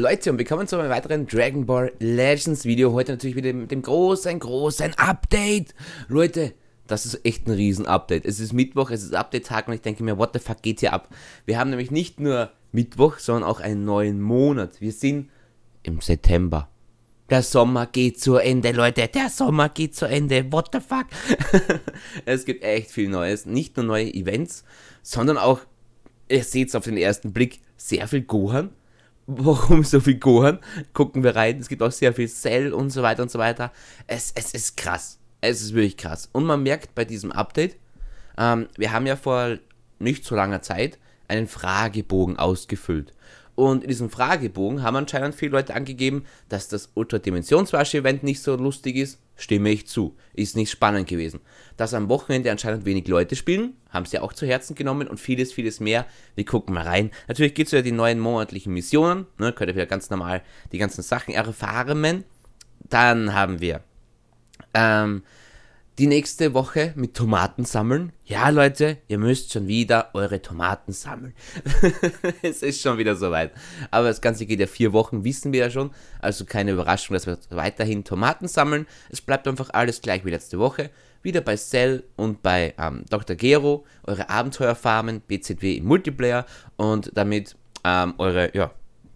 Leute, und willkommen zu einem weiteren Dragon Ball Legends Video. Heute natürlich wieder mit dem großen, großen Update. Leute, das ist echt ein Riesen-Update. Es ist Mittwoch, es ist Update-Tag und ich denke mir, what the fuck geht hier ab? Wir haben nämlich nicht nur Mittwoch, sondern auch einen neuen Monat. Wir sind im September. Der Sommer geht zu Ende, Leute. Der Sommer geht zu Ende. What the fuck? es gibt echt viel Neues. Nicht nur neue Events, sondern auch, ihr seht es auf den ersten Blick, sehr viel Gohan warum so Figuren, gucken wir rein. Es gibt auch sehr viel Cell und so weiter und so weiter. Es, es ist krass. Es ist wirklich krass. Und man merkt bei diesem Update, ähm, wir haben ja vor nicht so langer Zeit einen Fragebogen ausgefüllt. Und in diesem Fragebogen haben anscheinend viele Leute angegeben, dass das Ultradimensionswasch-Event nicht so lustig ist Stimme ich zu. Ist nicht spannend gewesen. Dass am Wochenende anscheinend wenig Leute spielen, haben sie auch zu Herzen genommen und vieles, vieles mehr. Wir gucken mal rein. Natürlich gibt es ja die neuen monatlichen Missionen. Ne, könnt ihr wieder ganz normal die ganzen Sachen erfahren. Dann haben wir ähm, die nächste Woche mit Tomaten sammeln. Ja, Leute, ihr müsst schon wieder eure Tomaten sammeln. es ist schon wieder soweit. Aber das Ganze geht ja vier Wochen, wissen wir ja schon. Also keine Überraschung, dass wir weiterhin Tomaten sammeln. Es bleibt einfach alles gleich wie letzte Woche. Wieder bei Cell und bei ähm, Dr. Gero, eure Abenteuerfarmen, BZW im Multiplayer und damit ähm, eure, ja,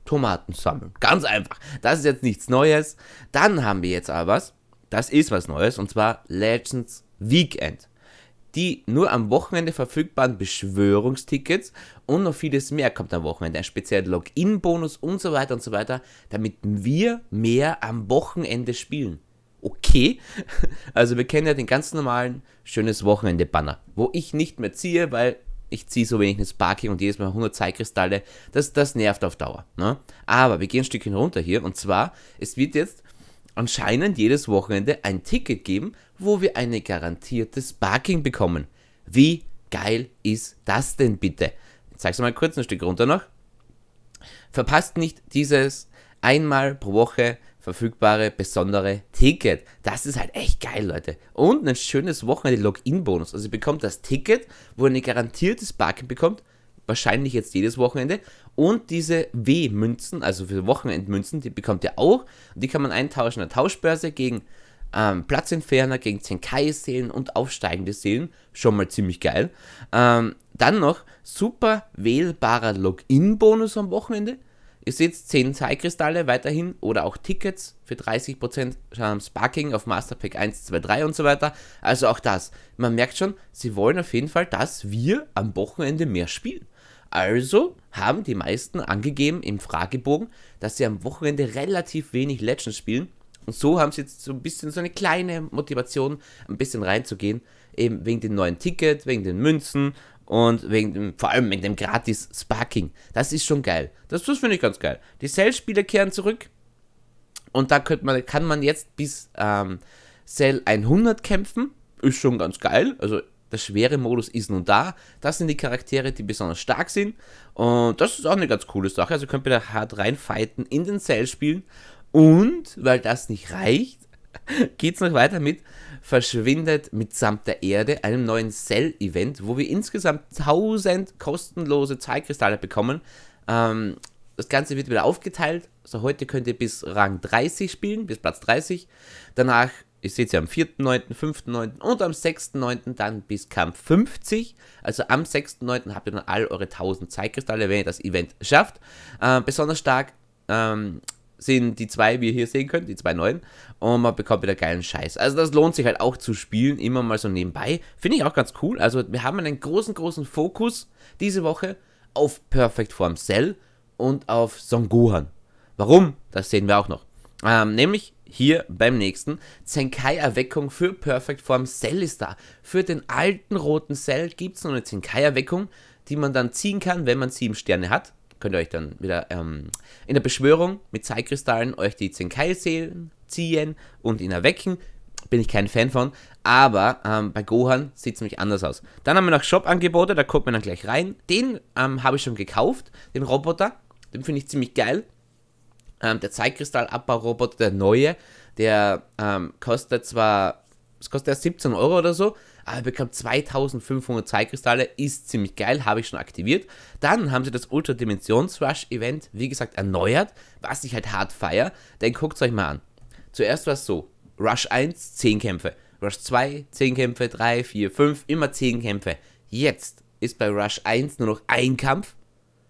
Tomaten sammeln. Ganz einfach. Das ist jetzt nichts Neues. Dann haben wir jetzt aber was das ist was Neues und zwar Legends Weekend. Die nur am Wochenende verfügbaren Beschwörungstickets und noch vieles mehr kommt am Wochenende. Ein spezieller Login-Bonus und so weiter und so weiter, damit wir mehr am Wochenende spielen. Okay, also wir kennen ja den ganz normalen schönes Wochenende-Banner, wo ich nicht mehr ziehe, weil ich ziehe so wenig ins Parking und jedes Mal 100 Zeitkristalle, das, das nervt auf Dauer. Ne? Aber wir gehen ein Stückchen runter hier und zwar, es wird jetzt anscheinend jedes Wochenende ein Ticket geben, wo wir ein garantiertes Parking bekommen. Wie geil ist das denn bitte? Ich zeig's mal kurz ein Stück runter noch. Verpasst nicht dieses einmal pro Woche verfügbare besondere Ticket. Das ist halt echt geil, Leute. Und ein schönes Wochenende Login-Bonus. Also ihr bekommt das Ticket, wo ihr ein garantiertes Parking bekommt wahrscheinlich jetzt jedes Wochenende. Und diese W-Münzen, also für Wochenendmünzen, die bekommt ihr auch. Und die kann man eintauschen in der Tauschbörse gegen ähm, Platzinferner, gegen Zenkai-Seelen und aufsteigende Seelen. Schon mal ziemlich geil. Ähm, dann noch super wählbarer Login-Bonus am Wochenende. Ihr seht 10 Zeitkristalle weiterhin oder auch Tickets für 30% ähm, Sparking auf Masterpack 1, 2, 3 und so weiter. Also auch das. Man merkt schon, sie wollen auf jeden Fall, dass wir am Wochenende mehr spielen. Also haben die meisten angegeben im Fragebogen, dass sie am Wochenende relativ wenig Legends spielen. Und so haben sie jetzt so ein bisschen so eine kleine Motivation, ein bisschen reinzugehen. Eben wegen dem neuen Ticket, wegen den Münzen und wegen dem, vor allem wegen dem gratis Sparking. Das ist schon geil. Das, das finde ich ganz geil. Die Cell-Spieler kehren zurück. Und da man, kann man jetzt bis ähm, Cell 100 kämpfen. Ist schon ganz geil. Also der schwere Modus ist nun da. Das sind die Charaktere, die besonders stark sind. Und das ist auch eine ganz coole Sache. Also könnt ihr da hart reinfighten in den Cell spielen. Und weil das nicht reicht, geht es noch weiter mit verschwindet mitsamt der Erde einem neuen Cell-Event, wo wir insgesamt 1000 kostenlose Zahlkristalle bekommen. Ähm, das Ganze wird wieder aufgeteilt. So, heute könnt ihr bis Rang 30 spielen, bis Platz 30. Danach ihr seht es ja am 4.9., 5.9. und am 6.9. dann bis Kampf 50. Also am 6.9. habt ihr dann all eure 1000 Zeitkristalle, wenn ihr das Event schafft. Äh, besonders stark ähm, sind die zwei, wie ihr hier sehen könnt, die zwei neuen. Und man bekommt wieder geilen Scheiß. Also das lohnt sich halt auch zu spielen, immer mal so nebenbei. Finde ich auch ganz cool. Also wir haben einen großen, großen Fokus diese Woche auf Perfect Form Cell und auf Son Gohan. Warum? Das sehen wir auch noch. Ähm, nämlich hier beim nächsten Zenkai-Erweckung für Perfect Form Cell ist da. Für den alten roten Cell gibt es noch eine Zenkai-Erweckung, die man dann ziehen kann, wenn man sieben Sterne hat. Könnt ihr euch dann wieder ähm, in der Beschwörung mit Zeitkristallen euch die Zenkai-Seelen ziehen und ihn erwecken. Bin ich kein Fan von, aber ähm, bei Gohan sieht es nämlich anders aus. Dann haben wir noch Shop-Angebote, da kommt man dann gleich rein. Den ähm, habe ich schon gekauft, den Roboter. Den finde ich ziemlich geil. Ähm, der Zeitkristallabbaroboter, der neue, der ähm, kostet zwar, es kostet erst 17 Euro oder so, aber er bekommt 2500 Zeitkristalle, ist ziemlich geil, habe ich schon aktiviert. Dann haben sie das Ultra Dimensions Rush Event, wie gesagt, erneuert, was ich halt hart feier, denn guckt es euch mal an. Zuerst war es so, Rush 1, 10 Kämpfe, Rush 2, 10 Kämpfe, 3, 4, 5, immer 10 Kämpfe. Jetzt ist bei Rush 1 nur noch ein Kampf,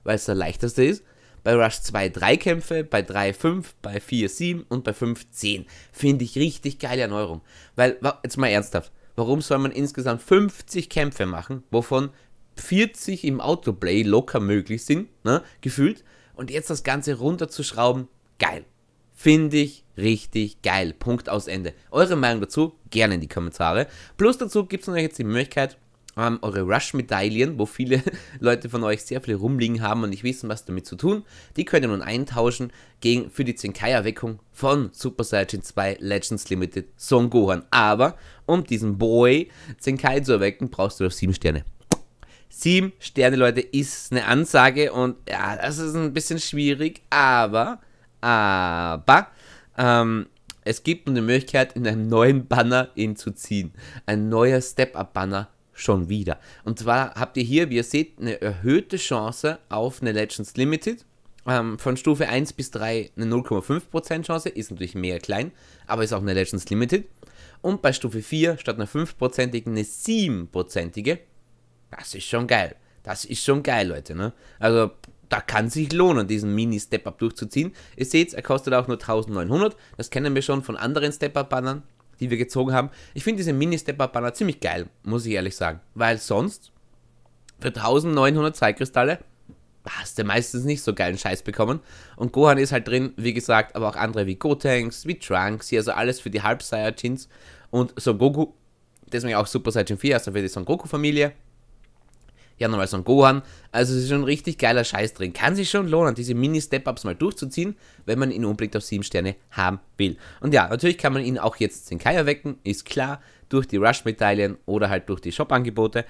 weil es der leichteste ist bei Rush 2 3 Kämpfe, bei 3 5, bei 4 7 und bei 5 10. Finde ich richtig geile Erneuerung. Weil, jetzt mal ernsthaft, warum soll man insgesamt 50 Kämpfe machen, wovon 40 im Autoplay locker möglich sind, ne, gefühlt, und jetzt das Ganze runterzuschrauben, geil. Finde ich richtig geil. Punkt aus Ende. Eure Meinung dazu gerne in die Kommentare. Plus dazu gibt es noch jetzt die Möglichkeit, ähm, eure Rush-Medaillen, wo viele Leute von euch sehr viel rumliegen haben und nicht wissen, was damit zu tun. Die könnt ihr nun eintauschen gegen, für die Zenkai-Erweckung von Super Saiyan 2 Legends Limited Son Gohan. Aber um diesen Boy Zenkai zu erwecken, brauchst du noch 7 Sterne. 7 Sterne, Leute, ist eine Ansage und ja, das ist ein bisschen schwierig, aber, aber, ähm, es gibt nun die Möglichkeit, in einem neuen Banner ihn zu ziehen. Ein neuer Step-Up-Banner schon wieder. Und zwar habt ihr hier, wie ihr seht, eine erhöhte Chance auf eine Legends Limited. Ähm, von Stufe 1 bis 3 eine 0,5% Chance, ist natürlich mehr klein, aber ist auch eine Legends Limited. Und bei Stufe 4 statt einer 5%igen eine 7%ige. Das ist schon geil. Das ist schon geil, Leute. Ne? Also da kann sich lohnen, diesen Mini-Step-Up durchzuziehen. Ihr seht, er kostet auch nur 1900. Das kennen wir schon von anderen Step-Up-Bannern die wir gezogen haben. Ich finde diese Mini-Step-Up-Banner ziemlich geil, muss ich ehrlich sagen. Weil sonst für 1900 Zeitkristalle hast du meistens nicht so geilen Scheiß bekommen. Und Gohan ist halt drin, wie gesagt, aber auch andere wie Gotenks, wie Trunks, hier also alles für die Halb-Saiyajins und Son Goku. Deswegen auch Super Saiyan 4, also für die Son Goku-Familie ja nochmal so ein Gohan. Also es ist schon ein richtig geiler Scheiß drin. Kann sich schon lohnen, diese Mini-Step-Ups mal durchzuziehen, wenn man ihn unbedingt auf 7 Sterne haben will. Und ja, natürlich kann man ihn auch jetzt den Zenkai erwecken, ist klar, durch die Rush-Medaillen oder halt durch die Shop-Angebote.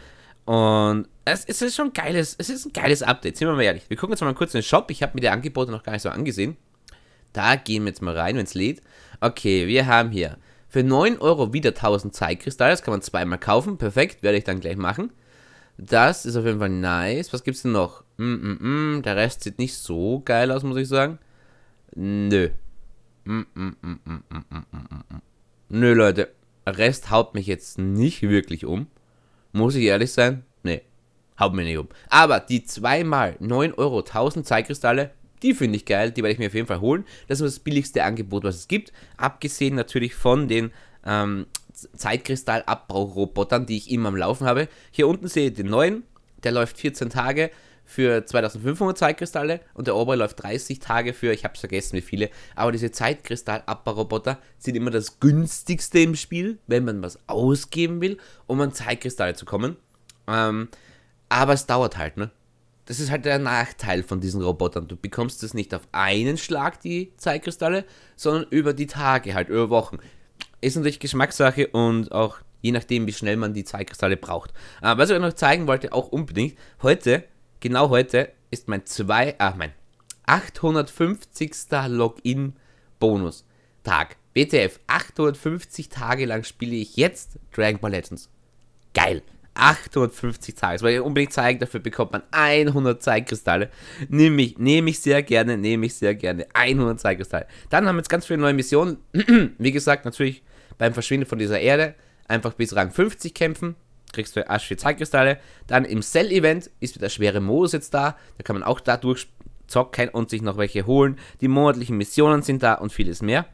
Und es, es, ist schon ein geiles, es ist ein geiles Update, sind wir mal ehrlich. Wir gucken jetzt mal kurz in den Shop. Ich habe mir die Angebote noch gar nicht so angesehen. Da gehen wir jetzt mal rein, wenn es lädt. Okay, wir haben hier für 9 Euro wieder 1000 Zeitkristalle. Das kann man zweimal kaufen. Perfekt, werde ich dann gleich machen. Das ist auf jeden Fall nice. Was gibt's denn noch? Mm -mm -mm. Der Rest sieht nicht so geil aus, muss ich sagen. Nö. Nö, Leute. Rest haut mich jetzt nicht wirklich um. Muss ich ehrlich sein? Nee. Haut mich nicht um. Aber die 2 zweimal 9 Euro 1000 Zeitkristalle, die finde ich geil. Die werde ich mir auf jeden Fall holen. Das ist das billigste Angebot, was es gibt. Abgesehen natürlich von den ähm, Zeitkristallabbrauchrobotern, die ich immer am Laufen habe. Hier unten sehe ich den neuen, der läuft 14 Tage für 2500 Zeitkristalle und der obere läuft 30 Tage für, ich habe es vergessen wie viele, aber diese zeitkristall sind immer das günstigste im Spiel, wenn man was ausgeben will, um an Zeitkristalle zu kommen. Ähm, aber es dauert halt, ne? Das ist halt der Nachteil von diesen Robotern. Du bekommst es nicht auf einen Schlag, die Zeitkristalle, sondern über die Tage, halt über Wochen ist natürlich Geschmackssache und auch je nachdem, wie schnell man die Zeitkristalle braucht. Äh, was ich euch noch zeigen wollte, auch unbedingt, heute, genau heute, ist mein 2, ach mein 850. Login-Bonus-Tag. WTF, 850 Tage lang spiele ich jetzt Dragon Ball Legends. Geil. 850 Tage. Das wollte ich unbedingt zeigen, dafür bekommt man 100 Zeitkristalle. Nehme ich, nehme ich sehr gerne, nehme ich sehr gerne. 100 Zeitkristalle. Dann haben wir jetzt ganz viele neue Missionen. Wie gesagt, natürlich beim Verschwinden von dieser Erde einfach bis Rang 50 kämpfen, kriegst du Asch für Zeitkristalle. Dann im Cell-Event ist wieder schwere Modus jetzt da, da kann man auch da durchzocken und sich noch welche holen. Die monatlichen Missionen sind da und vieles mehr.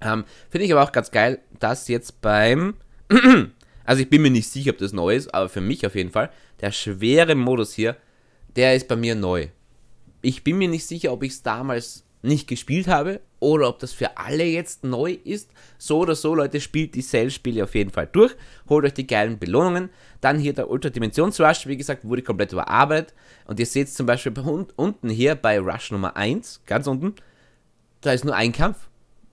Ähm, Finde ich aber auch ganz geil, dass jetzt beim... Also ich bin mir nicht sicher, ob das neu ist, aber für mich auf jeden Fall. Der schwere Modus hier, der ist bei mir neu. Ich bin mir nicht sicher, ob ich es damals nicht gespielt habe oder ob das für alle jetzt neu ist. So oder so, Leute, spielt die Sales-Spiele auf jeden Fall durch. Holt euch die geilen Belohnungen. Dann hier der Ultra-Dimensions-Rush, wie gesagt, wurde komplett überarbeitet. Und ihr seht zum Beispiel unten hier bei Rush Nummer 1, ganz unten, da ist nur ein Kampf.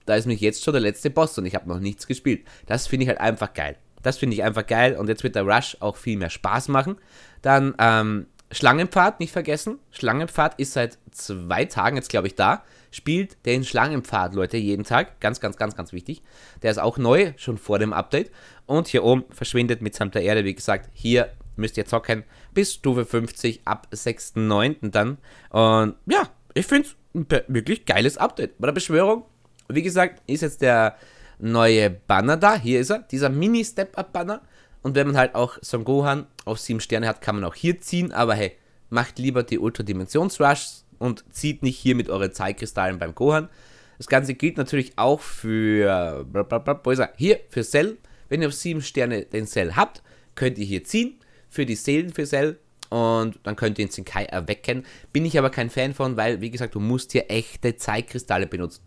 Da ist mich jetzt schon der letzte Boss und ich habe noch nichts gespielt. Das finde ich halt einfach geil. Das finde ich einfach geil und jetzt wird der Rush auch viel mehr Spaß machen. Dann ähm, Schlangenpfad, nicht vergessen. Schlangenpfad ist seit zwei Tagen jetzt, glaube ich, da. Spielt den Schlangenpfad, Leute, jeden Tag. Ganz, ganz, ganz, ganz wichtig. Der ist auch neu, schon vor dem Update. Und hier oben verschwindet mitsamt der Erde, wie gesagt, hier müsst ihr zocken bis Stufe 50 ab 6.9. dann. Und ja, ich finde es ein wirklich geiles Update. Bei der Beschwörung, wie gesagt, ist jetzt der neue Banner da. Hier ist er, dieser Mini-Step-Up-Banner. Und wenn man halt auch Son Gohan auf 7 Sterne hat, kann man auch hier ziehen. Aber hey, macht lieber die Ultra-Dimensions-Rushs und zieht nicht hier mit euren Zeitkristallen beim Gohan. Das Ganze gilt natürlich auch für hier für Cell. Wenn ihr auf 7 Sterne den Cell habt, könnt ihr hier ziehen für die Seelen für Cell und dann könnt ihr den Zinkai erwecken. Bin ich aber kein Fan von, weil, wie gesagt, du musst hier echte Zeitkristalle benutzen.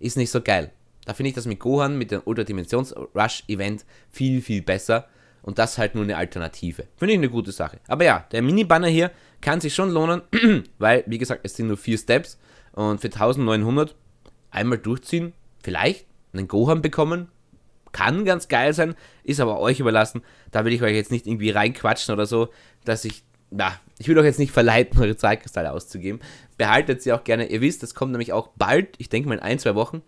Ist nicht so geil. Da finde ich das mit Gohan, mit dem Ultra-Dimensions-Rush-Event viel, viel besser. Und das halt nur eine Alternative. Finde ich eine gute Sache. Aber ja, der Mini-Banner hier kann sich schon lohnen, weil, wie gesagt, es sind nur vier Steps. Und für 1900 einmal durchziehen, vielleicht einen Gohan bekommen, kann ganz geil sein, ist aber euch überlassen. Da will ich euch jetzt nicht irgendwie reinquatschen oder so, dass ich, na, ich will euch jetzt nicht verleiten, eure Zeitkristalle auszugeben. Behaltet sie auch gerne. Ihr wisst, das kommt nämlich auch bald, ich denke mal in ein, zwei Wochen,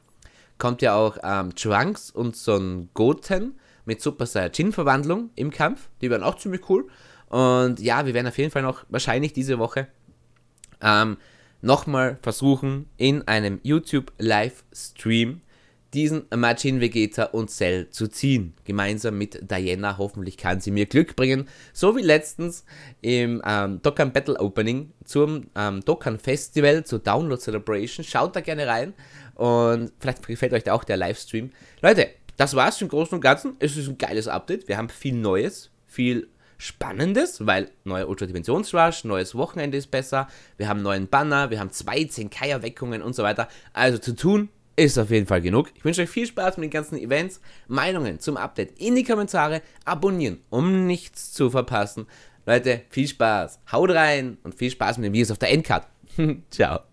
kommt ja auch ähm, Trunks und so ein Goten mit Super Saiyajin-Verwandlung im Kampf. Die werden auch ziemlich cool. Und ja, wir werden auf jeden Fall noch wahrscheinlich diese Woche ähm, nochmal versuchen, in einem YouTube-Livestream diesen Majin Vegeta und Cell zu ziehen. Gemeinsam mit Diana, hoffentlich kann sie mir Glück bringen. So wie letztens im ähm, Dokkan Battle Opening zum ähm, Dokkan Festival, zur Download Celebration. Schaut da gerne rein und vielleicht gefällt euch da auch der Livestream. Leute, das war's im Großen und Ganzen. Es ist ein geiles Update. Wir haben viel Neues, viel Spannendes, weil neue Ultra-Dimensions-Rush, neues Wochenende ist besser, wir haben neuen Banner, wir haben zwei Zenkei-Erweckungen und so weiter. Also zu tun, ist auf jeden Fall genug. Ich wünsche euch viel Spaß mit den ganzen Events, Meinungen zum Update in die Kommentare, abonnieren, um nichts zu verpassen. Leute, viel Spaß, haut rein und viel Spaß mit den Videos auf der Endcard. Ciao.